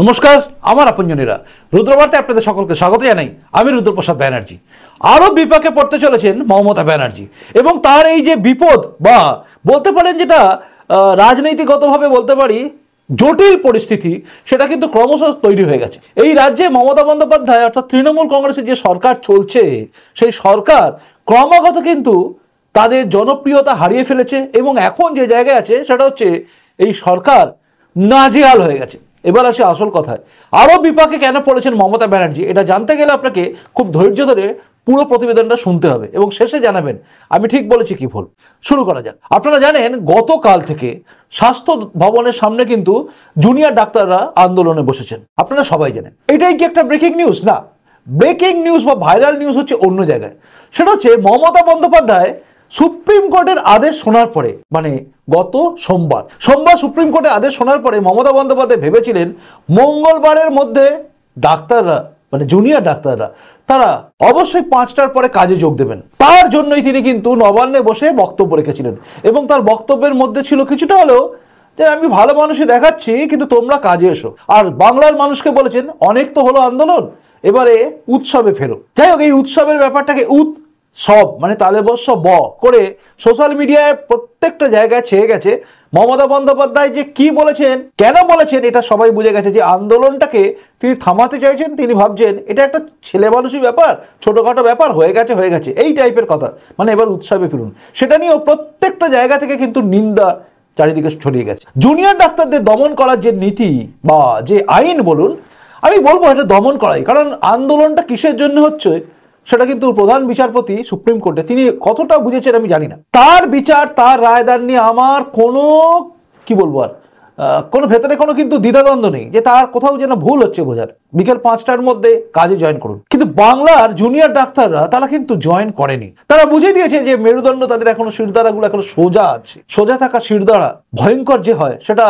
নমস্কার আমার আপনজনীরা রুদ্রবার্তায় আপনাদের সকলকে স্বাগত জানাই আমি রুদ্রপ্রসাদ ব্যানার্জি আরও বিপাকে পড়তে চলেছেন মমতা ব্যানার্জি এবং তার এই যে বিপদ বা বলতে পারেন যেটা রাজনৈতিকগতভাবে বলতে পারি জটিল পরিস্থিতি সেটা কিন্তু ক্রমশ তৈরি হয়ে গেছে এই রাজ্যে মমতা বন্দ্যোপাধ্যায় অর্থাৎ তৃণমূল কংগ্রেসের যে সরকার চলছে সেই সরকার ক্রমাগত কিন্তু তাদের জনপ্রিয়তা হারিয়ে ফেলেছে এবং এখন যে জায়গায় আছে সেটা হচ্ছে এই সরকার নাজেহাল হয়ে গেছে এবার আসে আসল কথায় আরও বিপাকে কেন পড়েছেন মমতা ব্যানার্জি এটা জানতে গেলে আপনাকে খুব ধৈর্য ধরে পুরো প্রতিবেদনটা শুনতে হবে এবং শেষে জানাবেন আমি ঠিক বলেছি কি ভুল শুরু করা যাক আপনারা জানেন গতকাল থেকে স্বাস্থ্য ভবনের সামনে কিন্তু জুনিয়র ডাক্তাররা আন্দোলনে বসেছেন আপনারা সবাই জানেন এটাই কি একটা ব্রেকিং নিউজ না ব্রেকিং নিউজ বা ভাইরাল নিউজ হচ্ছে অন্য জায়গায় সেটা হচ্ছে মমতা বন্দ্যোপাধ্যায় সুপ্রিম কোর্টের আদেশ শোনার পরে মানে গত সোমবার সোমবার সুপ্রিম কোর্টের আদেশ শোনার পরে মমতা বন্দ্যোপাধ্যায় ভেবেছিলেন মঙ্গলবারের মধ্যে ডাক্তাররা মানে জুনিয়র ডাক্তাররা তারা অবশ্যই পাঁচটার পরে কাজে যোগ দেবেন তার জন্যই তিনি কিন্তু নবান্নে বসে বক্তব্য রেখেছিলেন এবং তার বক্তব্যের মধ্যে ছিল কিছুটা হলেও যে আমি ভালো মানুষই দেখাচ্ছি কিন্তু তোমরা কাজে এসো আর বাংলার মানুষকে বলেছেন অনেক তো হলো আন্দোলন এবারে উৎসবে ফেরো যাই হোক এই উৎসবের ব্যাপারটাকে উৎ সব মানে তালে বস্য ব করে সোশ্যাল মিডিয়ায় প্রত্যেকটা জায়গায় ছেয়ে গেছে মমতা বন্দ্যোপাধ্যায় যে কি বলেছেন কেন বলেছেন এটা সবাই বুঝে গেছে যে আন্দোলনটাকে তিনি থামাতে চাইছেন তিনি ভাবছেন এটা একটা ছেলে মানুষই ব্যাপার ছোটোখাটো ব্যাপার হয়ে গেছে হয়ে গেছে এই টাইপের কথা মানে এবার উৎসবে ফিরুন সেটা নিয়েও প্রত্যেকটা জায়গা থেকে কিন্তু নিন্দা চারিদিকে ছড়িয়ে গেছে জুনিয়র ডাক্তারদের দমন করার যে নীতি বা যে আইন বলুন আমি বলবো এটা দমন করাই কারণ আন্দোলনটা কিসের জন্য হচ্ছে সেটা কিন্তু প্রধান বিচারপতি সুপ্রিম কোর্টে তিনি কতটা বুঝেছেন আমি জানি না তার বিচার তার রায়দান নিয়ে আমার কোনো কি বলবো আর কোনো ভেতরে কোনো কিন্তু দ্বিধাদ্বন্দ্ব নেই যে তার কোথাও যেন ভুল হচ্ছে বোঝার বিকেল পাঁচটার মধ্যে কাজে জয়েন করুন কিন্তু বাংলার জুনিয়র ডাক্তাররা তারা কিন্তু জয়েন করেনি তারা বুঝে দিয়েছে যে মেরুদণ্ড তাদের এখনো গুলো এখনো সোজা আছে সোজা থাকা শিরদাঁড়া ভয়ঙ্কর যে হয় সেটা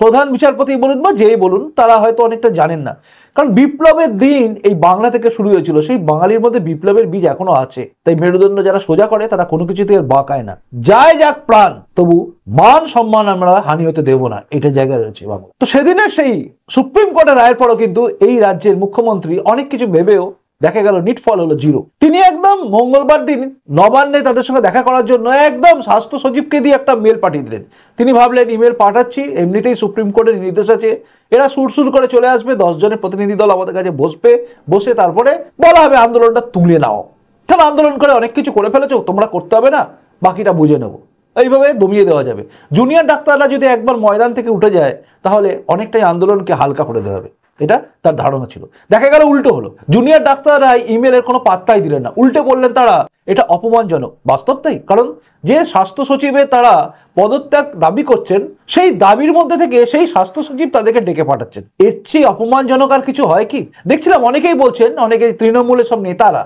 প্রধান বিচারপতি বলুন বা যেই বলুন তারা হয়তো অনেকটা জানেন না কারণ বিপ্লবের দিন এই বাংলা থেকে শুরু হয়েছিল সেই বাঙালির মধ্যে বিপ্লবের বীজ এখনো আছে তাই মেরুদণ্ড যারা সোজা করে তারা কোনো কিছুতে আর বাঁকায় না যায় যাক প্রাণ তবু মান সম্মান আমরা হানি হতে দেব না এটা জায়গা রয়েছে বাংলা তো সেদিনের সেই সুপ্রিম কোর্টের রায়ের পরও কিন্তু এই রাজ্যের মুখ্যমন্ত্রী অনেক কিছু ভেবেও দেখা গেল নিট ফল হলো জিরো তিনি একদম মঙ্গলবার দিন নবান্নে তাদের সঙ্গে দেখা করার জন্য একদম স্বাস্থ্য সচিবকে দিয়ে একটা মেল পাঠিয়ে দিলেন তিনি ভাবলেন ইমেল পাঠাচ্ছি এমনিতেই সুপ্রিম কোর্টের নির্দেশ আছে এরা সুরসুর করে চলে আসবে দশজনের প্রতিনিধি দল আমাদের কাছে বসবে বসে তারপরে বলা হবে আন্দোলনটা তুলে নাও তাহলে আন্দোলন করে অনেক কিছু করে ফেলেছো তোমরা করতে হবে না বাকিটা বুঝে নেবো এইভাবে দমিয়ে দেওয়া যাবে জুনিয়র ডাক্তাররা যদি একবার ময়দান থেকে উঠে যায় তাহলে অনেকটাই আন্দোলনকে হালকা করে দেওয়া হবে এটা তার ধারণা ছিল দেখা গেল উল্টো হলো জুনিয়র ডাক্তাররা ইমেলের কোনো পাত্তাই দিলেন না উল্টে বললেন তারা এটা অপমানজনক বাস্তব তাই কারণ যে স্বাস্থ্য সচিবে তারা পদত্যাগ দাবি করছেন সেই দাবির মধ্যে থেকে সেই স্বাস্থ্য সচিব তাদেরকে ডেকে পাঠাচ্ছেন এর চেয়ে অপমানজনক আর কিছু হয় কি দেখছিলাম অনেকেই বলছেন অনেকে তৃণমূলের সব নেতারা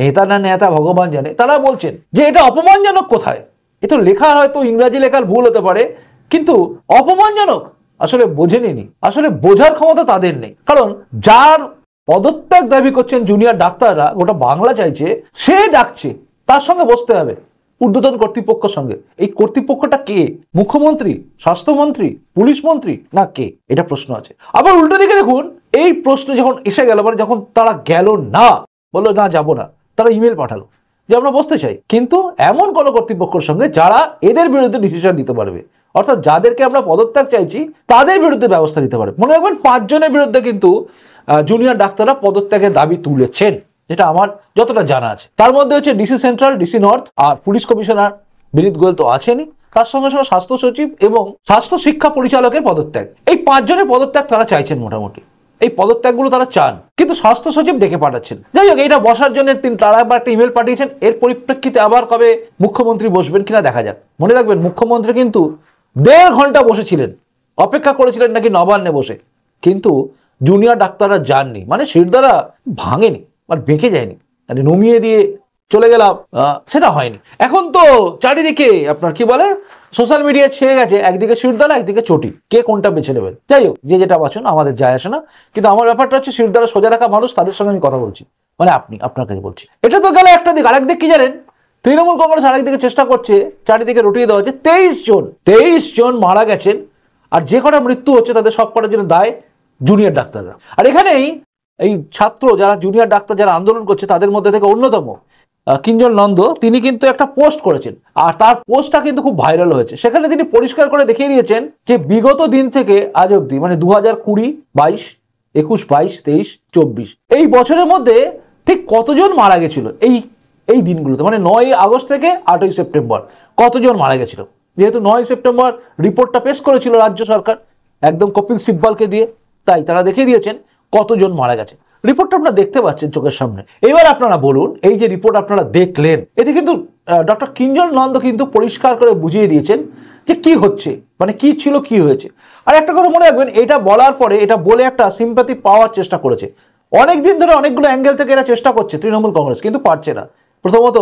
নেতা না নেতা ভগবান জানে তারা বলছেন যে এটা অপমানজনক কোথায় এ তো লেখা হয়তো ইংরাজি লেখার ভুল হতে পারে কিন্তু অপমানজনক আসলে বোঝেনি আসলে বোঝার ক্ষমতা তাদের নেই কারণ যার পদত্যাগ দাবি করছেন জুনিয়র ডাক্তাররা গোটা বাংলা চাইছে সে ডাকছে তার সঙ্গে বসতে হবে ঊর্ধ্বতন কর্তৃপক্ষের সঙ্গে এই কর্তৃপক্ষটা কে মুখ্যমন্ত্রী স্বাস্থ্যমন্ত্রী পুলিশ মন্ত্রী না কে এটা প্রশ্ন আছে আবার উল্টো দিকে দেখুন এই প্রশ্ন যখন এসে গেল মানে যখন তারা গেল না বললো না যাবো না তারা ইমেল পাঠালো যে আমরা বসতে চাই কিন্তু এমন কোনো কর্তৃপক্ষের সঙ্গে যারা এদের বিরুদ্ধে ডিসিশন নিতে পারবে অর্থাৎ যাদেরকে আমরা পদত্যাগ চাইছি তাদের বিরুদ্ধে ব্যবস্থা নিতে পারে মনে রাখবেন পাঁচজনের বিরুদ্ধে কিন্তু জুনিয়র ডাক্তাররা পদত্যাগের দাবি তুলেছেন যেটা আমার যতটা জানা আছে তার মধ্যে হচ্ছে ডিসি সেন্ট্রাল ডিসি নর্থ আর পুলিশ কমিশনার বিনীত গোয়েল তো আছেনই তার সঙ্গে সঙ্গে স্বাস্থ্য সচিব এবং স্বাস্থ্য শিক্ষা পরিচালকের পদত্যাগ এই পাঁচজনের পদত্যাগ তারা চাইছেন মোটামুটি এই পদত্যাগগুলো তারা চান কিন্তু স্বাস্থ্য সচিব ডেকে পাঠাচ্ছেন যাই হোক এটা বসার জন্য তিনি তারা একবার একটা ইমেল পাঠিয়েছেন এর পরিপ্রেক্ষিতে আবার কবে মুখ্যমন্ত্রী বসবেন কিনা দেখা যাক মনে রাখবেন মুখ্যমন্ত্রী কিন্তু দেড় ঘন্টা বসেছিলেন অপেক্ষা করেছিলেন নাকি নবান্নে বসে কিন্তু জুনিয়র ডাক্তাররা যাননি মানে শিরদারা ভাঙেনি মানে বেঁকে যায়নি মানে নমিয়ে দিয়ে চলে গেলাম সেটা হয়নি এখন তো চারিদিকে আপনার কি বলে সোশ্যাল মিডিয়া ছেড়ে গেছে একদিকে শিরদারা একদিকে চটি কে কোনটা বেছে নেবেন যাই হোক যে যেটা বাঁচুন আমাদের যায় আসে না কিন্তু আমার ব্যাপারটা হচ্ছে শিরদারা সোজা রাখা মানুষ তাদের সঙ্গে আমি কথা বলছি মানে আপনি আপনার কাছে বলছি এটা তো গেলে একটা দিক আরেক দিক কি জানেন তৃণমূল কংগ্রেস আরেকদিকে চেষ্টা করছে চারিদিকে রুটিয়ে দেওয়া হচ্ছে তেইশ জন তেইশ জন মারা গেছেন আর যে কটা মৃত্যু হচ্ছে তাদের সব কটার জন্য দায় জুনিয়র ডাক্তাররা আর এখানেই এই ছাত্র যারা জুনিয়র ডাক্তার যারা আন্দোলন করছে তাদের মধ্যে থেকে অন্যতম কিঞ্জন নন্দ তিনি কিন্তু একটা পোস্ট করেছেন আর তার পোস্টটা কিন্তু খুব ভাইরাল হয়েছে সেখানে তিনি পরিষ্কার করে দেখিয়ে দিয়েছেন যে বিগত দিন থেকে আজ অব্দি মানে দু হাজার কুড়ি বাইশ একুশ বাইশ তেইশ চব্বিশ এই বছরের মধ্যে ঠিক কতজন মারা গেছিল এই এই দিনগুলোতে মানে নয় আগস্ট থেকে আটই সেপ্টেম্বর কতজন মারা গেছিল যেহেতু নয় সেপ্টেম্বর রিপোর্টটা পেশ করেছিল রাজ্য সরকার একদম কপিল সিব্বলকে দিয়ে তাই তারা দেখে দিয়েছেন কতজন মারা গেছে রিপোর্টটা আপনারা দেখতে পাচ্ছেন চোখের সামনে এবার আপনারা বলুন এই যে রিপোর্ট আপনারা দেখলেন এতে কিন্তু ডক্টর কিঞ্জন নন্দ কিন্তু পরিষ্কার করে বুঝিয়ে দিয়েছেন যে কি হচ্ছে মানে কি ছিল কি হয়েছে আর একটা কথা মনে রাখবেন এটা বলার পরে এটা বলে একটা সিম্প্যাথি পাওয়ার চেষ্টা করেছে অনেক দিন ধরে অনেকগুলো অ্যাঙ্গেল থেকে এরা চেষ্টা করছে তৃণমূল কংগ্রেস কিন্তু পারছে না প্রথমত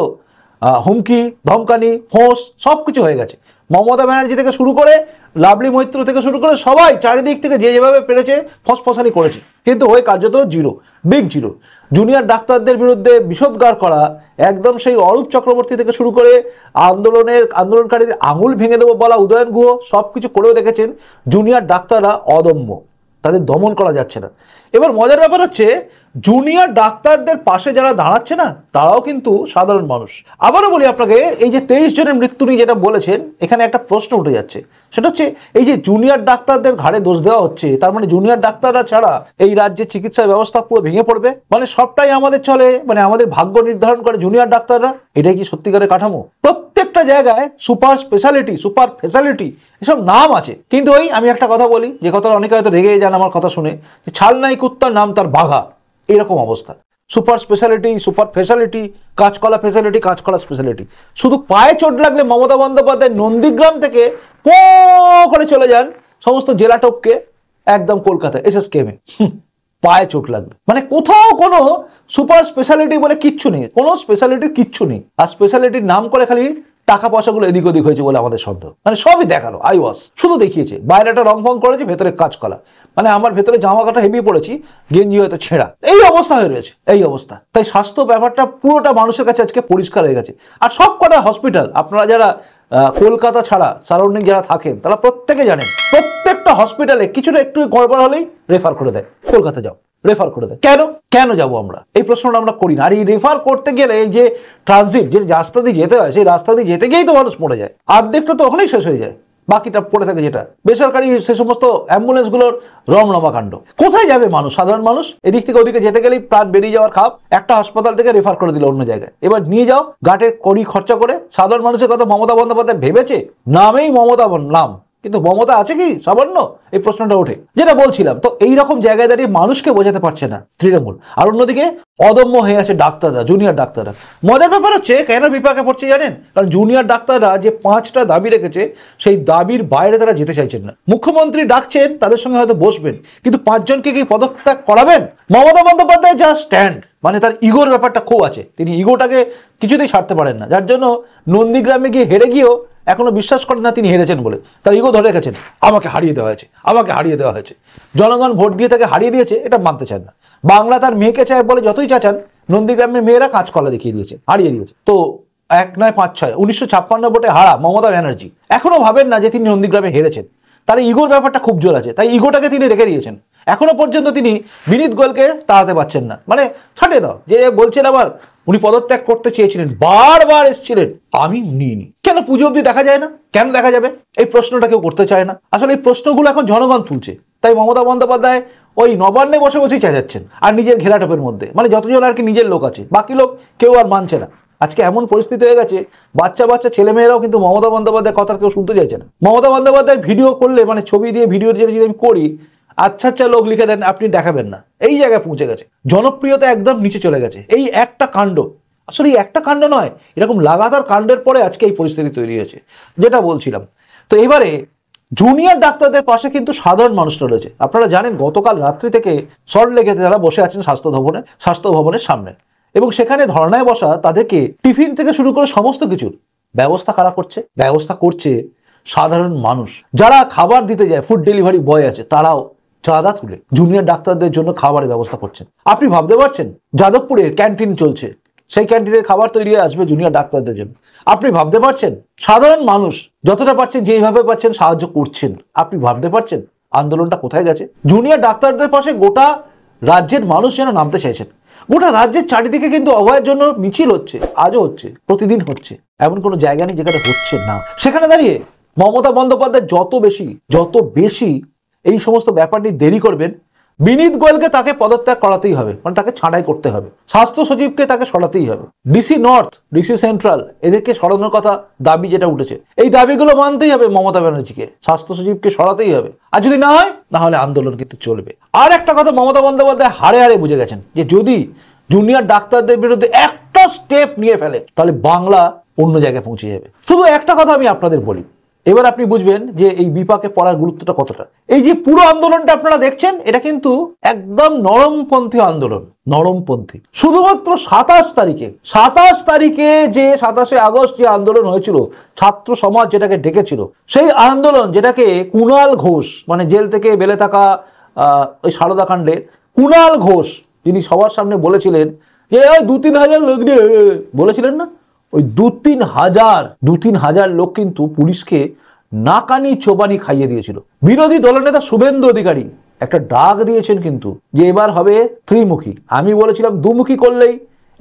হুমকি ধমকানি ফোঁস সব কিছু হয়ে গেছে মমতা ব্যানার্জি থেকে শুরু করে লাভলি মৈত্র থেকে শুরু করে সবাই চারিদিক থেকে যে যেভাবে পেরেছে ফসফসানি করেছে কিন্তু হয়ে কার্যত জিরো বিগ জিরো জুনিয়র ডাক্তারদের বিরুদ্ধে বিষদগার করা একদম সেই অরূপ চক্রবর্তী থেকে শুরু করে আন্দোলনের আন্দোলনকারীদের আঙুল ভেঙে দেবো বলা উদয়ন গুহ সব কিছু করেও দেখেছেন জুনিয়র ডাক্তাররা অদম্য তাদের দমন করা যাচ্ছে না এবার মজার ব্যাপার হচ্ছে জুনিয়র ডাক্তারদের পাশে যারা দাঁড়াচ্ছে না তারাও কিন্তু সাধারণ মানুষ আবারও বলি আপনাকে এই যে তেইশ জনের মৃত্যু নিয়ে যেটা বলেছেন এখানে একটা প্রশ্ন উঠে যাচ্ছে সেটা হচ্ছে এই যে জুনিয়র ডাক্তারদের ঘাড়ে দোষ দেওয়া হচ্ছে তার মানে জুনিয়র ডাক্তাররা ছাড়া এই রাজ্যে চিকিৎসা ব্যবস্থা পুরো ভেঙে পড়বে মানে সবটাই আমাদের চলে মানে আমাদের ভাগ্য নির্ধারণ করে জুনিয়র ডাক্তাররা এটাই কি সত্যিকারের কাঠামো প্রত্যেকটা জায়গায় সুপার স্পেশালিটি সুপার ফেসালিটি এসব নাম আছে কিন্তু ওই আমি একটা কথা বলি যে কথাটা অনেকে হয়তো রেগে যান আমার কথা শুনে যে ছাল নাই কুত্তার নাম তার বাঘা এরকম অবস্থা সুপার স্পেশালিটি সুপার ফেসালিটি কাঁচকলা ফেসালিটি কাঁচকলা স্পেশালিটি শুধু পায়ে চোট লাগলে মমতা বন্দ্যোপাধ্যায় নন্দীগ্রাম থেকে পো করে চলে যান সমস্ত জেলা টপকে একদম কলকাতা এস এস কেমে পায়ে চোট লাগবে মানে কোথাও কোনো সুপার স্পেশালিটি বলে কিচ্ছু নেই কোনো স্পেশালিটির কিচ্ছু নেই আর স্পেশালিটির নাম করে খালি টাকা পয়সাগুলো এদিক ওদিক হয়েছে বলে আমাদের সন্দেহ মানে সবই দেখালো আই ওয়াস শুধু দেখিয়েছে বাইরেটা রং ফং করেছে ভেতরে কাজ করা মানে আমার ভেতরে জামা কাটা হেভি পড়েছি গেঞ্জি হয়তো ছেঁড়া এই অবস্থা হয়ে রয়েছে এই অবস্থা তাই স্বাস্থ্য ব্যাপারটা পুরোটা মানুষের কাছে আজকে পরিষ্কার হয়ে গেছে আর সব কটা হসপিটাল আপনারা যারা কলকাতা ছাড়া সারাউন্ডিং যারা থাকেন তারা প্রত্যেকে জানেন প্রত্যেকটা হসপিটালে কিছুটা একটু গড়বড় হলেই রেফার করে দেয় কলকাতা যাও রেফার করে দেয় কেন কেন যাব আমরা এই প্রশ্নটা আমরা করি না আর এই রেফার করতে গেলে এই যে ট্রানজিট যে রাস্তা দিয়ে যেতে হয় সেই রাস্তা দিয়ে যেতে গিয়েই তো মানুষ পড়ে যায় আর্ধেকটা তো ওখানেই শেষ হয়ে যায় বাকিটা পড়ে থাকে যেটা বেসরকারি সে সমস্ত অ্যাম্বুলেন্সগুলোর কাণ্ড কোথায় যাবে মানুষ সাধারণ মানুষ এদিক থেকে ওদিকে যেতে গেলেই প্রাণ বেরিয়ে যাওয়ার খাপ একটা হাসপাতাল থেকে রেফার করে দিল অন্য জায়গায় এবার নিয়ে যাও গাটের কড়ি খরচা করে সাধারণ মানুষের কথা মমতা বন্দ্যোপাধ্যায় ভেবেছে নামেই মমতা নাম কিন্তু মমতা আছে কি সামান্য এই প্রশ্নটা ওঠে যেটা বলছিলাম তো এই রকম জায়গায় দাঁড়িয়ে মানুষকে বোঝাতে পারছে না তৃণমূল আর অন্যদিকে অদম্য হয়ে আছে ডাক্তাররা জুনিয়র ডাক্তাররা মজার ব্যাপার হচ্ছে কেন বিপাকে পড়ছে জানেন কারণ জুনিয়র ডাক্তাররা যে পাঁচটা দাবি রেখেছে সেই দাবির বাইরে তারা যেতে চাইছেন না মুখ্যমন্ত্রী ডাকছেন তাদের সঙ্গে হয়তো বসবেন কিন্তু পাঁচজনকে কি পদত্যাগ করাবেন মমতা বন্দ্যোপাধ্যায় যা স্ট্যান্ড মানে তার ইগোর ব্যাপারটা খুব আছে তিনি ইগোটাকে কিছুতেই ছাড়তে পারেন না যার জন্য নন্দীগ্রামে গিয়ে হেরে গিয়েও এখনও বিশ্বাস করেন না তিনি হেরেছেন বলে তার ইগো ধরে রেখেছেন আমাকে হারিয়ে দেওয়া হয়েছে আমাকে হারিয়ে দেওয়া হয়েছে জনগণ ভোট দিয়ে তাকে হারিয়ে দিয়েছে এটা মানতে চান না বাংলা তার মেয়েকে চায় বলে যতই চাচান নন্দীগ্রামের মেয়েরা কাঁচকলা দেখিয়ে দিয়েছে হারিয়ে দিয়েছে তো এক নয় পাঁচ ছয় উনিশশো ছাপ্পান্ন ভোটে হারা মমতা ব্যানার্জি এখনও ভাবেন না যে তিনি নন্দীগ্রামে হেরেছেন তার ইগোর ব্যাপারটা খুব জোর আছে তাই ইগোটাকে তিনি রেখে দিয়েছেন এখনো পর্যন্ত তিনি বিনীত গোয়েলকে তাড়াতে পারছেন না মানে ছাড়িয়ে দাও যে বলছেন আবার উনি পদত্যাগ করতে চেয়েছিলেন বারবার এসেছিলেন আমি নিইনি কেন পুজো অব্দি দেখা যায় না কেন দেখা যাবে এই প্রশ্নটা কেউ করতে চায় না আসলে এই প্রশ্নগুলো এখন জনগণ তুলছে তাই মমতা বন্দ্যোপাধ্যায় ওই নবান্নে বসে বসেই চেঁচাচ্ছেন আর নিজের ঘেরাটোপের মধ্যে মানে যতজন আর কি নিজের লোক আছে বাকি লোক কেউ আর মানছে না আজকে এমন পরিস্থিতি হয়ে গেছে বাচ্চা বাচ্চা ছেলেমেয়েরাও কিন্তু মমতা বন্দ্যোপাধ্যায় কথা কেউ শুনতে চাইছে না মমতা বন্দ্যোপাধ্যায় ভিডিও করলে মানে ছবি দিয়ে ভিডিও যদি আমি করি আচ্ছা আচ্ছা লোক লিখে দেন আপনি দেখাবেন না এই জায়গায় পৌঁছে গেছে জনপ্রিয়তা একদম নিচে চলে গেছে এই একটা কাণ্ড আসলে এই একটা কাণ্ড নয় এরকম লাগাতার কাণ্ডের পরে আজকে এই পরিস্থিতি তৈরি হয়েছে যেটা বলছিলাম তো এবারে জুনিয়র ডাক্তারদের পাশে কিন্তু সাধারণ মানুষরা রয়েছে আপনারা জানেন গতকাল রাত্রি থেকে সল্টলেকে তারা বসে আছেন স্বাস্থ্য ভবনে স্বাস্থ্য ভবনের সামনে এবং সেখানে ধর্নায় বসা তাদেরকে টিফিন থেকে শুরু করে সমস্ত কিছুর ব্যবস্থা কারা করছে ব্যবস্থা করছে সাধারণ মানুষ যারা খাবার দিতে যায় ফুড ডেলিভারি বয় আছে তারাও চাঁদা তুলে জুনিয়র ডাক্তারদের জন্য খাবারের ব্যবস্থা করছেন আপনি ভাবতে পারছেন যাদবপুরে ক্যান্টিন চলছে সেই ক্যান্টিনে খাবার তৈরি হয়ে আসবে জুনিয়র ডাক্তারদের জন্য আপনি ভাবতে পারছেন সাধারণ মানুষ যতটা পারছেন যেইভাবে পাচ্ছেন সাহায্য করছেন আপনি ভাবতে পারছেন আন্দোলনটা কোথায় গেছে জুনিয়র ডাক্তারদের পাশে গোটা রাজ্যের মানুষ যেন নামতে চাইছেন গোটা রাজ্যের চারিদিকে কিন্তু অভয়ের জন্য মিছিল হচ্ছে আজও হচ্ছে প্রতিদিন হচ্ছে এমন কোনো জায়গা নেই যেখানে হচ্ছে না সেখানে দাঁড়িয়ে মমতা বন্দ্যোপাধ্যায় যত বেশি যত বেশি এই সমস্ত ব্যাপার নিয়ে দেরি করবেন বিনীত গোয়েলকে তাকে পদত্যাগ করাতেই হবে মানে তাকে ছাঁটাই করতে হবে স্বাস্থ্য সচিবকে তাকে সরাতেই হবে ডিসি নর্থ ডিসি সেন্ট্রাল এদেরকে সরানোর কথা দাবি যেটা উঠেছে এই দাবিগুলো মানতেই হবে মমতা ব্যানার্জিকে স্বাস্থ্য সচিবকে সরাতেই হবে আর যদি না হয় তাহলে আন্দোলন কিন্তু চলবে আর একটা কথা মমতা বন্দ্যোপাধ্যায় হারে হারে বুঝে গেছেন যে যদি জুনিয়র ডাক্তারদের বিরুদ্ধে একটা স্টেপ নিয়ে ফেলে তাহলে বাংলা অন্য জায়গায় পৌঁছে যাবে শুধু একটা কথা আমি আপনাদের বলি এবার আপনি বুঝবেন যে এই বিপাকে পড়ার গুরুত্বটা কতটা এই যে পুরো আন্দোলনটা আপনারা দেখছেন এটা কিন্তু একদম নরমপন্থী আন্দোলন নরমপন্থী শুধুমাত্র সাতাশ তারিখে সাতাশ তারিখে যে সাতাশে আগস্ট যে আন্দোলন হয়েছিল ছাত্র সমাজ যেটাকে ডেকেছিল সেই আন্দোলন যেটাকে কুণাল ঘোষ মানে জেল থেকে বেলে থাকা ওই সারদা কাণ্ডের কুণাল ঘোষ যিনি সবার সামনে বলেছিলেন যে দু তিন হাজার লোক বলেছিলেন না ওই দু তিন হাজার দু তিন হাজার লোক কিন্তু পুলিশকে নাকানি চোবানি খাইয়ে দিয়েছিল বিরোধী দলনেতা শুভেন্দু অধিকারী একটা ডাক দিয়েছেন কিন্তু যে এবার হবে ত্রিমুখী আমি বলেছিলাম দুমুখী করলেই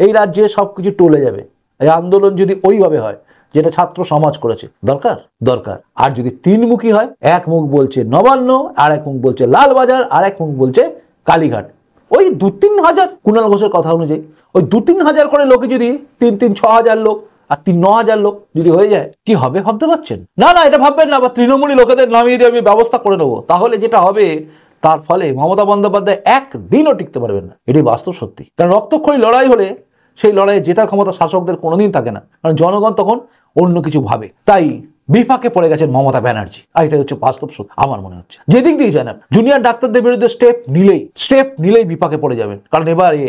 এই রাজ্যে সব কিছু টলে যাবে এই আন্দোলন যদি ওইভাবে হয় যেটা ছাত্র সমাজ করেছে দরকার দরকার আর যদি তিন মুখী হয় এক মুখ বলছে নবান্ন আর এক মুখ বলছে লালবাজার আর এক মুখ বলছে কালীঘাট ওই দু তিন হাজার কুণাল ঘোষের কথা অনুযায়ী ওই দু তিন হাজার করে লোকে যদি তিন তিন ছ হাজার লোক আর তিন ন হাজার লোক যদি হয়ে যায় কি হবে ভাবতে পারছেন না না এটা ভাববেন না বা তৃণমূলী লোকেদের নামিয়ে দিয়ে আমি ব্যবস্থা করে নেবো তাহলে যেটা হবে তার ফলে মমতা বন্দ্যোপাধ্যায় একদিনও টিকতে পারবেন না এটি বাস্তব সত্যি কারণ রক্তক্ষয়ী লড়াই হলে সেই লড়াইয়ে জেতার ক্ষমতা শাসকদের কোনোদিন থাকে না কারণ জনগণ তখন অন্য কিছু ভাবে তাই বিপাকে পড়ে গেছেন মমতা ব্যানার্জি আর এটা হচ্ছে বাস্তব সত্য আমার মনে হচ্ছে যেদিক দিয়ে জানেন জুনিয়র ডাক্তারদের বিরুদ্ধে স্টেপ নিলেই স্টেপ নিলেই বিপাকে পড়ে যাবেন কারণ এবার এ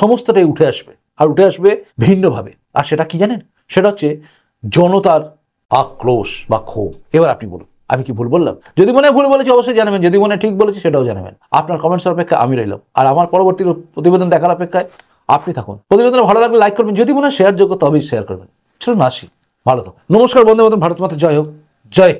সমস্তটাই উঠে আসবে আর উঠে আসবে ভিন্নভাবে আর সেটা কি জানেন সেটা হচ্ছে জনতার আক্রোশ বা ক্ষোভ এবার আপনি বলুন আমি কি ভুল বললাম যদি মনে ভুল বলেছি অবশ্যই জানাবেন যদি মনে ঠিক বলেছি সেটাও জানাবেন আপনার কমেন্টসের অপেক্ষা আমি রইলাম আর আমার পরবর্তী প্রতিবেদন দেখার অপেক্ষায় আপনি থাকুন প্রতিবেদন ভালো লাগলে লাইক করবেন যদি মনে শেয়ার যোগ্য তবেই শেয়ার করবেন চলুন আসি ভালো তো নমস্কার বন্ধু বন্ধু ভারত মাতা জয় হোক জয়